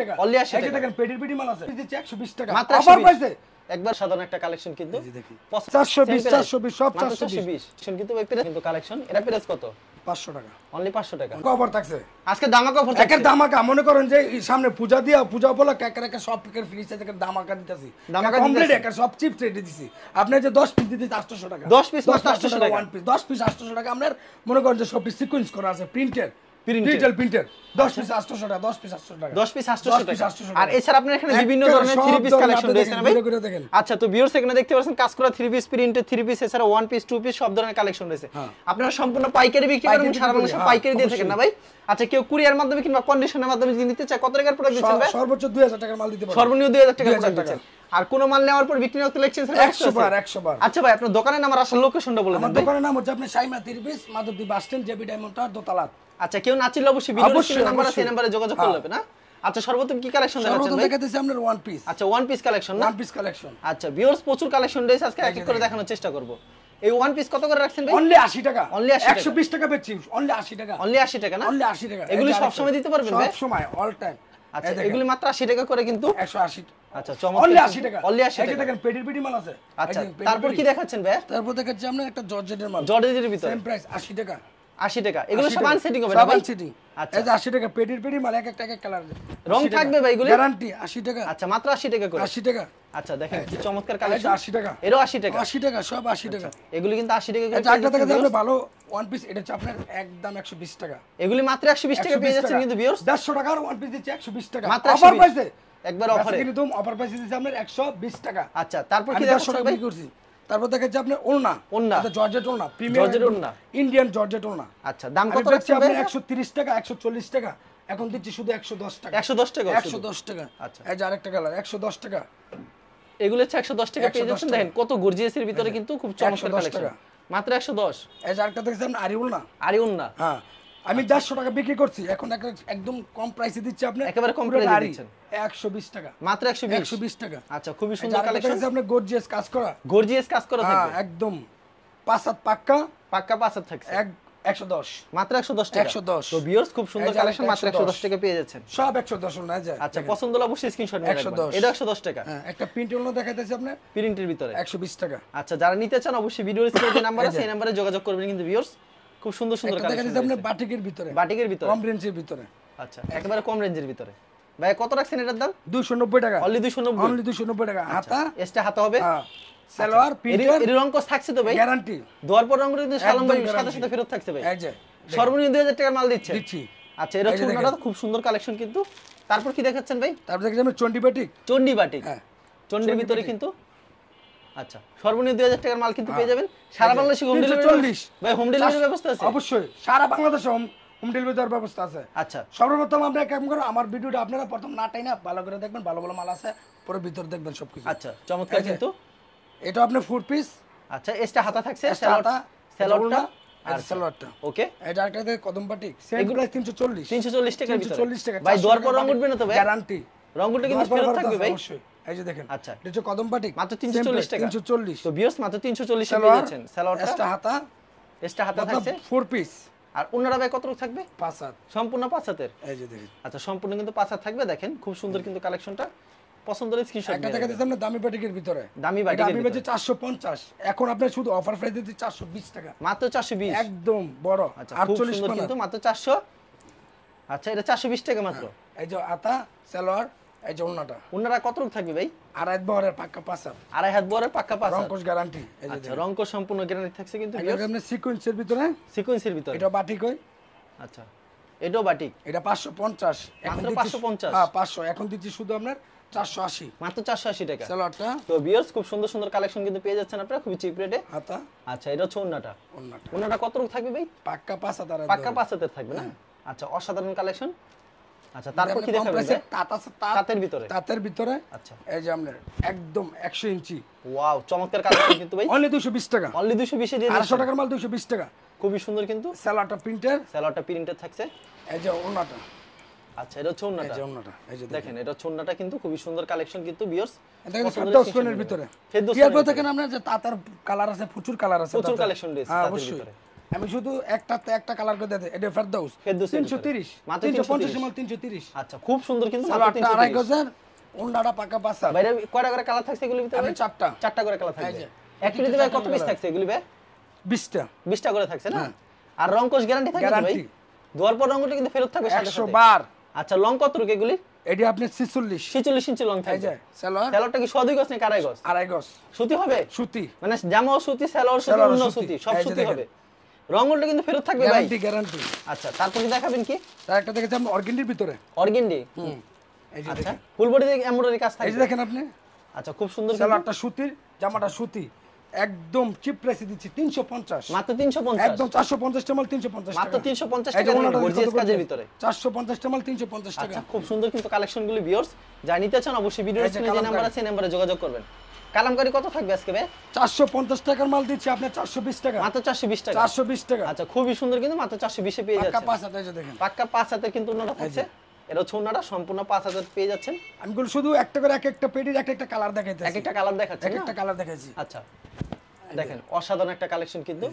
টাকা 80 টাকা দেখেন পেটির পেটি মাল আছে 120 টাকা মাত্র পাইছে একবার সাধারণ একটা কালেকশন কিন্তু 420 420 সব 420 কিন্তু কিন্তু কালেকশন প্রাইস কত 500 টাকা অনলি 500 টাকা থাকছে আজকে দামাকা দামাকা মনে করেন যে সামনে পূজা দিয়া পূজা বলা একটা সব থেকে দামাকা দিতেছি দামাকা কমপ্লিট সব চিপ দিছি আপনি যে 10 পিস দিতে 800 টাকা 10 পিস 800 টাকা 1 পিস 10 পিস 800 টাকা আপনার মনে করেন যে সব পিস সিকোয়েন্স করা আছে প্রিন্টেড ডিজিটাল প্রিন্টার 10 পিস 800 টাকা 10 পিস 800 টাকা 10 পিস 800 টাকা আর এছাড়া এখানে বিভিন্ন ধরনের পিস কালেকশন ভাই আচ্ছা তো ভিউয়ার্স এখানে দেখতে পাচ্ছেন কাজ করা থ্রি পিস প্রিন্টের থ্রি পিস এছাড়া ওয়ান পিস টু পিস সব ধরনের কালেকশন রয়েছে হ্যাঁ। আপনারা সম্পূর্ণ পাইকারি বিক্রি করেন সারা বাংলাদেশে পাইকারি হ্যাঁ, দিয়ে থাকেন না ভাই আচ্ছা কেউ কুরিয়ার মাধ্যমে কিংবা কন্ডিশনের মাধ্যমে যদি নিতে চায় কত টাকার প্রোডাক্ট দিচ্ছেন ভাই সর্বোচ্চ 2000 টাকার মাল দিতে পারবেন সর্বনিম্ন 2000 টাকার প্রোডাক্ট দিচ্ছেন আর কোন মাল নেওয়ার পর বিক্রি করতে লেখছেন স্যার 100 বার 100 বার আচ্ছা ভাই আপনার দোকানের নাম আর আসল লোকেশনটা বলে দেন আমার দোকানের নাম হচ্ছে আপনি সাইমা তিরবিস Madhabdi bus stand JB diamond tower দোতলা আচ্ছা কেউ না চিনলে অবশ্যই ভিডিও নাম্বার আছে নাম্বারে যোগাযোগ করলে হ্যাঁ। না আচ্ছা সর্বপ্রথম কি কালেকশন দেখাচ্ছেন সর্বপ্রথম দেখাতেছি আমাদের ওয়ান পিস আচ্ছা ওয়ান পিস কালেকশন না ওয়ান পিস কালেকশন আচ্ছা ভিউয়ার্স প্রচুর কালেকশন রয়েছে আজকে এক এক করে দেখানোর চেষ্টা করব এই ওয়ান পিস কত করে রাখছেন ভাই অনলি 80 টাকা অনলি 80 টাকা 120 টাকা বেচছি অনলি 80 টাকা অনলি 80 টাকা না অনলি 80 টাকা এগুলো সব সময় দিতে পারবেন ভাই সব সময় অল টাইম আচ্ছা এগুলি মাত্র 80 টাকা করে কিন্তু 180 আচ্ছা চমৎকার অনলি 80 টাকা অনলি 80 টাকা দেখেন পেটির পেটি মাল আছে আচ্ছা তারপর কি দেখাচ্ছেন ভাই তারপর দেখাচ্ছি আমরা একটা জর্জেটের মাল জর্জেটের ভিতরে সেম প্রাইস 80 টাকা 80 টাকা এগুলো সব আনসেটিং হবে না ভাই আচ্ছা। এই যে 80 টাকা পেডির আচ্ছা মাত্র 80 টাকা টাকা আচ্ছা দেখেন আচ্ছা, কিন্তু 80 টাকা ওয়ান পিস এটা হচ্ছে আপনার টাকা অফার পাইছে একবার অফারে কিন্তু টাকা আচ্ছা তারপর কি 100 টাকা বিক্রি করছি তারপর দেখা যাচ্ছে আপনার ওলনা ওলনা এটা জর্জেট ওলনা প্রিমিয়াম জর্জেট ওলনা ইন্ডিয়ান জর্জেট ওলনা আচ্ছা দাম কত রাখছেন আপনি 130 টাকা 140 টাকা এখন দিচ্ছি শুধু 110 টাকা 110 টাকা 110 টাকা আচ্ছা এই যে আরেকটা কালার 110 টাকা এগুলো হচ্ছে 110 টাকা পেয়ে যাচ্ছেন দেখেন কত গর্জিয়াসের ভিতরে কিন্তু খুব চমৎকার কালেকশন মাত্র 110 এই যে আরেকটা দেখছেন আরিউল না আরিউল না হ্যাঁ আমি দেড়শো টাকা বিক্রি করছি এখন একদম কম প্রাইসে দিচ্ছি আপনি একেবারে কম প্রাইসে দিচ্ছেন টাকা মাত্র 120 বিশ টাকা আচ্ছা খুবই সুন্দর কালেকশন আপনি গর্জিয়াস কাজ করা গর্জিয়াস কাজ করা হ্যাঁ, থাকবে একদম পাঁচ পাক্কা পাক্কা পাঁচ থাকছে এক মাত্র 110 টাকা তো খুব সুন্দর কালেকশন মাত্র টাকা পেয়ে যাচ্ছেন সব 110 না যায় আচ্ছা পছন্দ অবশ্যই স্ক্রিনশট নিয়ে রাখবেন এটা টাকা হ্যাঁ, একটা প্রিন্ট অন্য দেখাইতেছি আপনি প্রিন্টের ভিতরে বিশ টাকা আচ্ছা যারা নিতে চান অবশ্যই ভিডিও স্ক্রিনে নাম্বার আছে এই নাম্বারে যোগাযোগ করবেন কিন্তু ভিউয়ার্স খুব সুন্দর সুন্দর কালেকশন দেখা যাচ্ছে বাটিকের ভিতরে বাটিকের ভিতরে কম রেঞ্জের ভিতরে আচ্ছা একেবারে কম রেঞ্জের ভিতরে ভাই কত রাখছেন এটার দাম 290 টাকা অনলি 290 অনলি 290 টাকা আচ্ছা, হাতা এসটা হাতা হবে হ্যাঁ। আচ্ছা, সালোয়ার পিটার এর রং কো থাকছে তো ভাই গ্যারান্টি দোয়ার পর রং কিন্তু সালাম ভাই সাথে সাথে ফেরত থাকছে ভাই এই যে সর্বনিম্ন 2000 টাকার মাল দিচ্ছে দিচ্ছি আচ্ছা এর তো খুব সুন্দর কালেকশন কিন্তু তারপর কি দেখাচ্ছেন ভাই তারপর দেখাচ্ছি দেখাচ্ছেন চন্ডি বাটিক চন্ডি বাটিক হ্যাঁ। চন্ডির ভিতরে কিন্তু আচ্ছা সর্বনিম্ন 2000 টাকার মাল কিন্তু পেয়ে হ্যাঁ। যাবেন সারা বাংলাদেশে হোম ডেলিভারি ভাই হোম ডেলিভারি ব্যবস্থা আছে অবশ্যই সারা বাংলাদেশে হোম ডেলিভারি দেওয়ার ব্যবস্থা আছে আচ্ছা সর্বপ্রথম আপনি এক কাম করুন আমার ভিডিওটা আপনারা প্রথম না না ভালো করে দেখবেন ভালো ভালো মাল আছে পরে ভিতর দেখবেন সবকিছু আচ্ছা চমৎকার কিন্তু এটা আপনি ফুড পিস আচ্ছা এসটা হাতা থাকছে হাতা স্যালোডটা আর স্যালোডটা ওকে এটা একটা থেকে কদম বাটি সেম প্রাইস 340 340 টাকা 340 টাকা ভাই দর পর রং উঠবে না তো ভাই গ্যারান্টি রং উঠলে কিন্তু ফেরত থাকবে ভাই অবশ্যই এই যে দেখেন আচ্ছা এটা হচ্ছে কদম পাটি মাত্র 340 টাকা 340 তো বিয়স মাত্র 340 টাকা দিয়েছেন সালোয়ারটা হাতা হাতা থাকছে পিস আর ভাই কত থাকবে পাঁচ হাত সম্পূর্ণ পাঁচ হাতের এই যে দেখেন আচ্ছা সম্পূর্ণ কিন্তু পাঁচ হাত থাকবে দেখেন খুব সুন্দর কিন্তু কালেকশনটা পছন্দের স্ক্রিনশট একটা না দামি বাটিকের ভিতরে দামি দামি 450 এখন আপনি শুধু অফার প্রাইস দিতে 420 টাকা মাত্র 420 একদম বড় আচ্ছা 48 কিন্তু মাত্র 400 আচ্ছা এটা 420 টাকা মাত্র হ্যাঁ, এই যে আতা সালোয়ার এই যে কত রূপ থাকবে ভাই আড়াই বরের পাক্কা পাসা আড়াই হাত বরের পাক্কা পাসা রংকশ গ্যারান্টি আচ্ছা রংকশ সম্পূর্ণ গ্যারান্টি থাকছে কিন্তু সিকোয়েন্সের ভিতরে সিকোয়েন্সের ভিতরে এটা কই আচ্ছা এটাও এটা এখন হ্যাঁ এখন দিচ্ছি শুধু আপনার আশি মাত্র আশি টাকা সেলরটা তো খুব সুন্দর সুন্দর কালেকশন কিন্তু পেয়ে যাচ্ছেন আপনারা খুব চিপ রেটে হাতা আচ্ছা এটা হচ্ছে ওন্নাটা ওন্নাটা ওন্নাটা কত রূপ থাকবে ভাই পাক্কা পাসাতে পাক্কা পাসাতে থাকবে না হ্যাঁ। আচ্ছা অসাধারণ কালেকশন আচ্ছা তারপর মানে কি দেখাবেন তাত আছে তাতের ভিতরে তাতের ভিতরে আচ্ছা এই যে আমরা একদম 100 ইঞ্চি ওয়াও চমৎকার কাজ কিন্তু ভাই অনলি 220 টাকা অনলি 220 এ দিয়ে 800 টাকার মাল 220 টাকা খুবই সুন্দর কিন্তু স্যালাটা প্রিন্টার স্যালাটা প্রিন্টার থাকছে এই যে ওনাটা আচ্ছা এটা হচ্ছে ওন্নাটা এই যে ওন্নাটা এই যে দেখেন এটা ওন্নাটা কিন্তু খুবই সুন্দর কালেকশন কিন্তু ভিউয়ার্স দেখেন ফেরদৌস ভিতরে ফেরদৌস কোন থেকে আমরা যে তাতার কালার আছে প্রচুর কালার আছে প্রচুর কালেকশন রয়েছে তাতার ভিতরে হ্যাঁ, আমি শুধু একটা একটা কালার করে দিতে এটা ফেরদৌস 330 মাত্র 350 মাল 330 আচ্ছা খুব সুন্দর কিন্তু 330 গজের ওন্ডাটা পাকা পাসা বাইরে কয়টা করে কালার থাকছে এগুলি ভিতরে আমি চারটা চারটা করে কালার থাকছে এক দিবে কত পিস থাকছে এগুলি বে 20টা 20টা করে থাকছে না হ্যাঁ। আর রং কোস গ্যারান্টি থাকে ভাই ধোয়ার পর রংটা কিন্তু ফেরত থাকবে 100 বার আচ্ছা লং কত রুকে এগুলি এটি আপনি 46 46 ইঞ্চি লং থাকে সেলর সেলরটা কি সদুই গস নাকি আড়াই গস আড়াই গস সুতি হবে সুতি মানে জামা সুতি সেলর সুতি অন্য সুতি সব সুতি হবে রঙলটা কিন্তু ফেরত থাকবে ভাই গ্যারান্টি গ্যারান্টি আচ্ছা দেখাবেন কি তার একটা দেখেছি অর্গেন্ডির ভিতরে অর্গেন্ডি আচ্ছা ফুল বডি এমব্রয়ডারি কাজ থাকে এই দেখেন আপনি আচ্ছা খুব সুন্দর সালোয়ারটা সুতির জামাটা সুতি একদম চিপ প্রাইসে দিচ্ছি 350 মাত্র 350 একদম 450 টা মাল 350 আচ্ছা, টাকা মাত্র 350 টাকা গর্জিয়াস কাজের ভিতরে 450 টাকা মাল 350 টাকা আচ্ছা খুব সুন্দর কিন্তু গুলো ভিউয়ার্স যা নিতে চান অবশ্যই ভিডিও স্ক্রিনে যে নাম্বার আছে নাম্বারে যোগাযোগ করবেন কালামকারি কত থাকবে আজকে ভাই 450 টাকার মাল দিচ্ছি আপনি 420 টাকা মাত্র 420 টাকা 420 টাকা আচ্ছা খুবই সুন্দর কিন্তু মাত্র 420 এ পেয়ে যাচ্ছে পাক্কা পাঁচ হাতে দেখেন পাক্কা পাঁচ হাতে কিন্তু ওনাটা থাকছে এটা হচ্ছে ওনারা সম্পূর্ণ 5000 পেয়ে যাচ্ছেন আমি বলি শুধু একটা করে এক একটা পেটির এক একটা কালার দেখাইতে এক একটা কালার দেখাচ্ছি এক একটা কালার দেখাইছি আচ্ছা দেখেন অসাধারণ একটা কালেকশন কিন্তু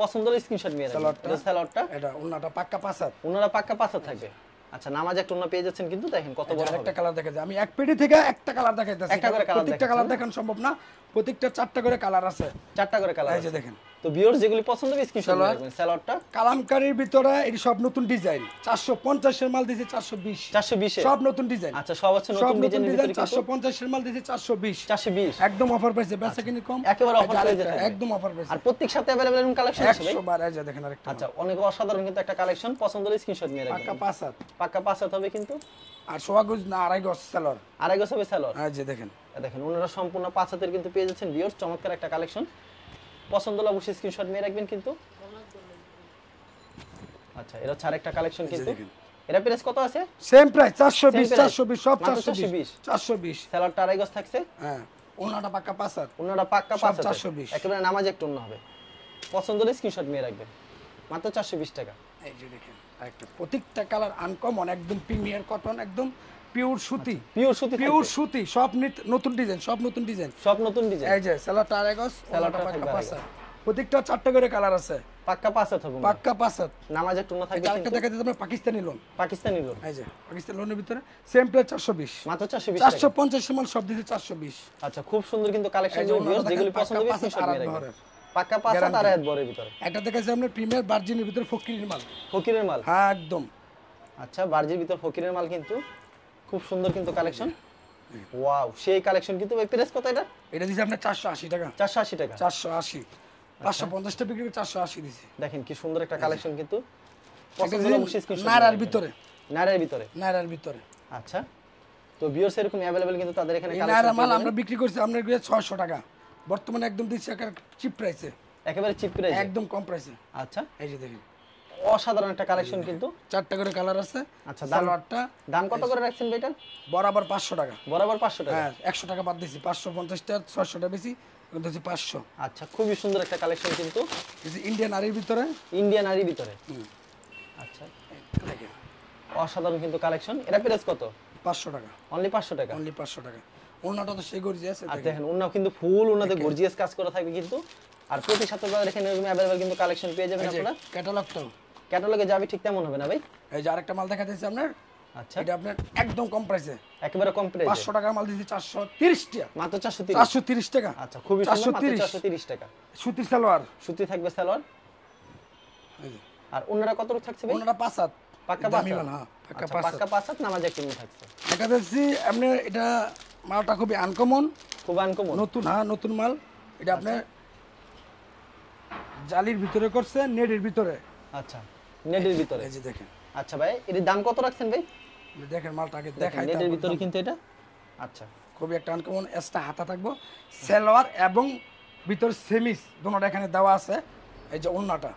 পছন্দ হলে স্ক্রিনশট নিয়ে রাখবেন এটা সালোয়ারটা এটা ওনাটা পাক্কা পাঁচ হাত ওনারা পাক্কা পাঁচ হাত থাকবে আচ্ছা নামাজ একটা অন্য পেয়ে যাচ্ছেন কিন্তু দেখেন কত বড় একটা কালার দেখা আমি এক পেটি থেকে একটা কালার দেখাইতেছি একটা করে কালার প্রত্যেকটা দেখানো সম্ভব না প্রত্যেকটা চারটা করে কালার আছে চারটা করে কালার এই যে দেখেন তো ভিউয়ার্স যেগুলি পছন্দ হবে রাখবেন ভিতরে সব নতুন ডিজাইন 450 এর মাল দিয়েছে 420 420 সব নতুন ডিজাইন আচ্ছা সব আছে নতুন 450 এর মাল দিয়েছে 420 420 একদম অফার বেচা আচ্ছা। কিনে কম একেবারে অফার একদম অফার আর প্রত্যেক সাথে अवेलेबल এরকম কালেকশন আছে আছে দেখেন আরেকটা আচ্ছা অনেক অসাধারণ কিন্তু একটা কালেকশন পছন্দ হলে নিয়ে রাখবেন পাক্কা পাঁচাত পাক্কা পাঁচাত হবে কিন্তু আর সোয়া না আড়াই গজ স্যালার আড়াই হবে স্যালার হ্যাঁ যে দেখেন দেখেন ওনারা সম্পূর্ণ পাঁচাতের কিন্তু পেয়ে যাচ্ছেন ভিউয়ার্স চমৎকার একটা কালেকশন পছন্দ লাগবে স্ক্রিনশট নিয়ে রাখবেন কিন্তু আচ্ছা এর হচ্ছে আরেকটা কালেকশন কিন্তু এর প্রাইস কত আছে সেম প্রাইস 420 420 সব 420 420 সেলার টারাইগস থাকছে হ্যাঁ ওনাটা পাক্কা পাসার ওনাটা পাক্কা পাসার 420 একেবারে নামাজ একটু অন্য হবে পছন্দ হলে স্ক্রিনশট নিয়ে রাখবেন মাত্র 420 টাকা এই যে দেখেন আরেকটা প্রত্যেকটা কালার আনকমন একদম প্রিমিয়ার কটন একদম পিওর সুতি পিওর আচ্ছা, সুতি পিওর সুতি সব নতুন ডিজাইন সব নতুন ডিজাইন সব নতুন ডিজাইন এই যে আরেগস প্রত্যেকটা চারটা করে কালার আছে পাক্কা পাক্কা নামাজ একটু না থাকবে পাকিস্তানি লোন পাকিস্তানি লোন এই যে পাকিস্তানি লোনের ভিতরে সেম 420 মাত্র 420 450 সমান সব দিতে 420 আচ্ছা খুব সুন্দর কিন্তু কালেকশন যেগুলো পছন্দ হবে স্ক্রিনশট নিয়ে রাখবেন তার ভিতরে আমরা প্রিমিয়ার বার্জিনের ভিতরে ফকিরের মাল ফকিরের মাল হ্যাঁ একদম আচ্ছা বার্জির ভিতর ফকিরের মাল কিন্তু খুব সুন্দর কিন্তু কালেকশন ওয়াও সেই কালেকশন কিন্তু প্রাইস কত এটা এটা দিছে আপনি 480 টাকা 480 টাকা 480 550 টা বিক্রি করে 480 দিছে দেখেন কি সুন্দর একটা কালেকশন কিন্তু পছন্দ হলে অবশ্যই স্ক্রিনশট নারার ভিতরে নারার ভিতরে নারার ভিতরে আচ্ছা তো বিয়ার্স এরকম अवेलेबल কিন্তু তাদের এখানে কালেকশন নারার মাল আমরা বিক্রি করছি আমরা 600 টাকা বর্তমানে একদম দিছে একটা চিপ প্রাইসে একেবারে চিপ প্রাইসে একদম কম প্রাইসে আচ্ছা এই যে দেখেন অসাধারণ একটা কালেকশন কিন্তু চারটা করে কালার আছে আচ্ছা আটটা দাম কত করে রাখছেন বেটার বরাবর 500 টাকা বরাবর 500 টাকা হ্যাঁ 100 টাকা বাদ দিছি 550 পঞ্চাশটা 600 বেশি দিছি 500 আচ্ছা খুবই সুন্দর একটা কালেকশন কিন্তু ইন্ডিয়ান আরির ভিতরে ইন্ডিয়ান আরির ভিতরে আচ্ছা অসাধারণ কিন্তু কালেকশন এটা প্রাইস কত 500 টাকা অনলি 500 টাকা অনলি 500 টাকা ওনাটা তো সেই গর্জিয়াস আর দেখেন ওনা কিন্তু ফুল ওনাতে গর্জিয়াস কাজ করা থাকবে কিন্তু আর প্রতি সাথে বাজার এখানে এরকম अवेलेबल কিন্তু কালেকশন পেয়ে যাবেন আপনারা ক্যাটালগটাও ক্যাটালগে যাবে ঠিক তেমন হবে না ভাই এই যে আরেকটা মাল দেখাতেছি আপনার আচ্ছা এটা আপনার একদম কম প্রাইসে একেবারে কম প্রাইসে 500 টাকার মাল দিছি 430 টাকা মাত্র 430 430 টাকা আচ্ছা খুবই সুন্দর মাত্র 430 টাকা সুতি সালোয়ার সুতি থাকবে সালোয়ার আর ওনারা কত রূপ থাকছে ভাই ওনারা 5 হাত পাকা পাঁচ হাত হ্যাঁ পাকা আচ্ছা, পাকা হাত পাক্কা পাঁচ হাত নামাজ একটু থাকছে দেখা যাচ্ছে আপনি এটা মালটা খুবই আনকমন খুব আনকমন নতুন হ্যাঁ নতুন মাল এটা আচ্ছা। আপনি জালির ভিতরে করছে নেডের ভিতরে আচ্ছা নেটের ভিতরে এই যে দেখেন আচ্ছা ভাই এর দাম কত রাখছেন ভাই দেখেন মালটা আগে দেখাই নেটের ভিতরে কিন্তু এটা আচ্ছা খুবই একটা আনকমন এসটা হাতা থাকবো সেলওয়ার এবং ভিতর সেমিস দুটো এখানে দেওয়া আছে এই যে ওন্নাটা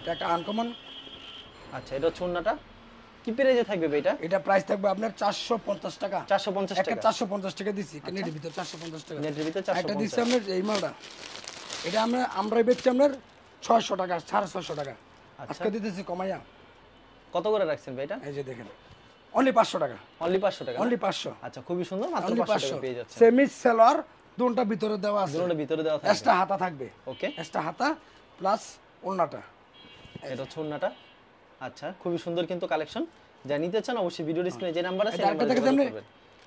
এটা একটা আনকমন আচ্ছা এটা হচ্ছে কি প্রাইসে থাকবে এটা এটা প্রাইস থাকবে আপনার 450 টাকা 450 টাকা 450 টাকা দিছি আচ্ছা। নেটের ভিতর 450 টাকা নেটের ভিতর 450 একটা দিছি আমরা এই মালটা এটা আমরা আমরা বেচছি আপনার 600 টাকা 650 টাকা আচ্ছা। আজকে দিতেছি কমাইয়া কত করে রাখছেন ভাই এটা এই যে দেখেন অনলি 500 টাকা অনলি 500 টাকা অনলি 500 আচ্ছা খুবই সুন্দর মাত্র 500 টাকা পেয়ে যাচ্ছে সেমি সেলর দুনটা ভিতরে দেওয়া আছে দুনটা ভিতরে দেওয়া থাকবে এক্সট্রা হাতা থাকবে ওকে একটা হাতা প্লাস ওন্নাটা এটা হচ্ছে আচ্ছা খুবই সুন্দর কিন্তু কালেকশন যা নিতে চান অবশ্যই ভিডিও ডেসক্রিপশনে হ্যাঁ। যে নাম্বার আছে নাম্বার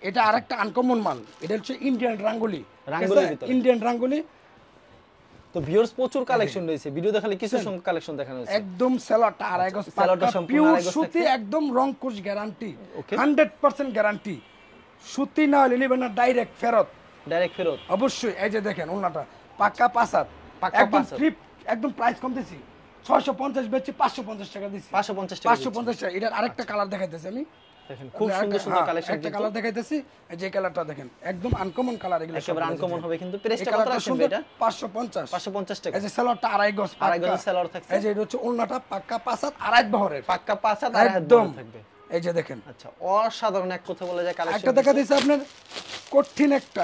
এটা আরেকটা আনকমন মাল এটা হচ্ছে ইন্ডিয়ান রাঙ্গুলি রাঙ্গুলি ইন্ডিয়ান রাঙ্গুলি তো ভিউয়ার্স প্রচুর কালেকশন রয়েছে ভিডিও দেখালে কিছু সংখ্যক কালেকশন দেখানো হয়েছে একদম সেলাটা আর এগস সেলাটা পিওর সুতি একদম রং কোর্স গ্যারান্টি 100% গ্যারান্টি সুতি না হলে নেবেন না ডাইরেক্ট ফেরত ডাইরেক্ট ফেরত অবশ্যই এই যে দেখেন ওন্নাটা পাকা আচ্ছা। পাসাত পাকা একদম ট্রিপ একদম প্রাইস কম দিছি 650 বেচে 550 টাকা দিছি 550 টাকা 550 টাকা এটার আরেকটা কালার আচ্ছা। দেখাইতেছি আমি হচ্ছে পাক্কা বহরের এই যে দেখেন আচ্ছা অসাধারণ এক কথা বলে একটা দেখা দিয়েছে আপনার কঠিন একটা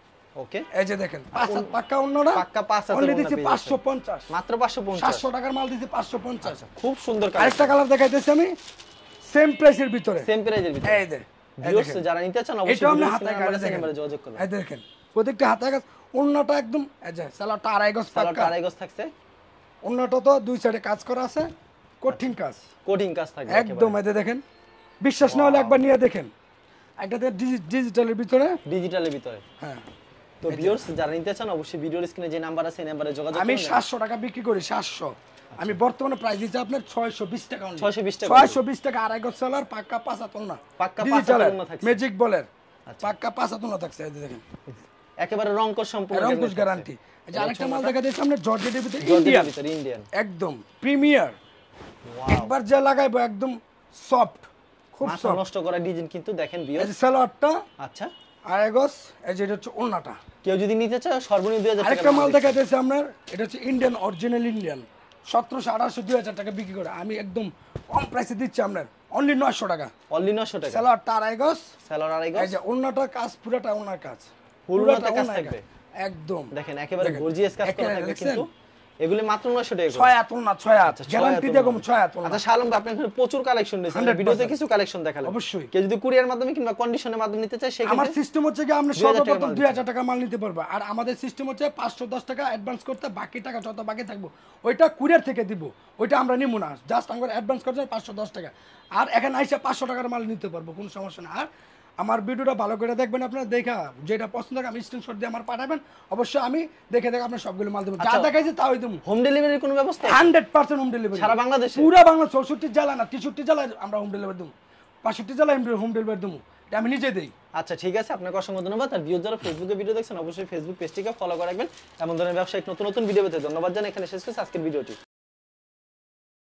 ওকে এই যে দেখেন পাক্কা পাক্কা পাঁচ হাজার দিচ্ছি পাঁচশো পঞ্চাশ মাত্র পাঁচশো পঞ্চাশ সাতশো টাকার মাল দিচ্ছি পাঁচশো পঞ্চাশ আচ্ছা, খুব সুন্দর আরেকটা কালার দেখাইতেছি আমি সেম প্রাইসের ভিতরে সেম প্রাইসের ভিতরে অন্যটা একদম আড়াই আড়াই থাকছে অন্যটা তো দুই সাইডে কাজ করা আছে কঠিন কাজ কাজ থাকে একদম এই দেখেন বিশ্বাস না হলে একবার নিয়ে দেখেন একটা ডিজিটালের ভিতরে ডিজিটালের ভিতরে হ্যাঁ তো ভিউয়ার্স যারা নিতে চান অবশ্যই ভিডিওর স্ক্রিনে যে নাম্বার আছে এই নাম্বারে যোগাযোগ করুন আমি 700 টাকা বিক্রি করি 700 আমি বর্তমানে প্রাইস দিচ্ছি আপনার 620 টাকা অনলি 620 টাকা 620 টাকা আড়াই গজ সোলার পাক্কা 55 না পাক্কা 55 না থাকে ম্যাজিক বলের পাক্কা 55 না থাকে এই দেখেন একেবারে রং কো সম্পূর্ণ রং কো গ্যারান্টি আচ্ছা আরেকটা মাল দেখা দিচ্ছি সামনে জর্জেটের ভিতরে ইন্ডিয়ান ইন্ডিয়ান একদম প্রিমিয়ার ওয়াও একবার যা লাগাইবো একদম সফট খুব সফট নষ্ট করা ডিজাইন কিন্তু দেখেন ভিউয়ার্স এই সালোয়ারটা আচ্ছা আড়াই গজ এই যে এটা হচ্ছে ওন্নাটা কেউ যদি নিতে চায় সর্বনিম্ন দুই হাজার আরেকটা মাল দেখাতেছি আপনার এটা হচ্ছে ইন্ডিয়ান অরিজিনাল ইন্ডিয়ান সতেরোশো 1700 দুই হাজার টাকা বিক্রি করে আমি একদম কম প্রাইসে দিচ্ছি আপনার অনলি নশো টাকা অনলি নশো টাকা সেলার তার আইগস স্যালার আড়াই এই যে ওন্নাটা কাজ পুরোটা ওনার কাজ পুরোটা কাজ থাকবে একদম দেখেন একেবারে গর্জিয়াস কাজ করা থাকবে কিন্তু এগুলি মাত্র 900 টাকা গ্যারান্টি আচ্ছা, আচ্ছা শালম ভাই এখানে প্রচুর কালেকশন ভিডিওতে কিছু কালেকশন দেখালেন অবশ্যই যদি কুরিয়ার মাধ্যমে কিংবা কন্ডিশনের মাধ্যমে নিতে চায় আমার সিস্টেম হচ্ছে যে আমরা সর্বপ্রথম 2000 টাকা মাল নিতে পারবো আর আমাদের সিস্টেম হচ্ছে 510 টাকা অ্যাডভান্স করতে বাকি টাকা যত বাকি থাকবো ওইটা কুরিয়ার থেকে দিব ওইটা আমরা নিব না জাস্ট আমরা অ্যাডভান্স করতে 510 টাকা আর এখানে আইসা 500 টাকার মাল নিতে পারবো কোনো সমস্যা না আর আমার ভিডিওটা ভালো করে দেখবেন আপনারা দেখা যেটা পছন্দ আমি স্ক্রিনশট দিয়ে আমার পাঠাবেন অবশ্যই আমি দেখে দেখে আপনার সবগুলো মাল দেবো যা আচ্ছা। দেখাইছি তাই দেবো হোম ডেলিভারির কোনো ব্যবস্থা হান্ড্রেড পার্সেন্ট হোম ডেলিভারি সারা বাংলাদেশ পুরো বাংলা চৌষট্টি জেলা না তেষট্টি জেলায় আমরা হোম ডেলিভারি দেবো পাঁষট্টি জেলায় হোম ডেলিভারি দেবো এটা আমি নিজে দিই আচ্ছা ঠিক আছে আপনাকে অসংখ্য ধন্যবাদ আর ভিউ যারা ফেসবুকে ভিডিও দেখছেন অবশ্যই ফেসবুক পেজটিকে ফলো করে রাখবেন এমন ধরনের ব্যবসায়িক নতুন নতুন ভিডিও পেতে ধন্যবাদ জানাই এখানে শেষ করছি আজকের ভিডিওটি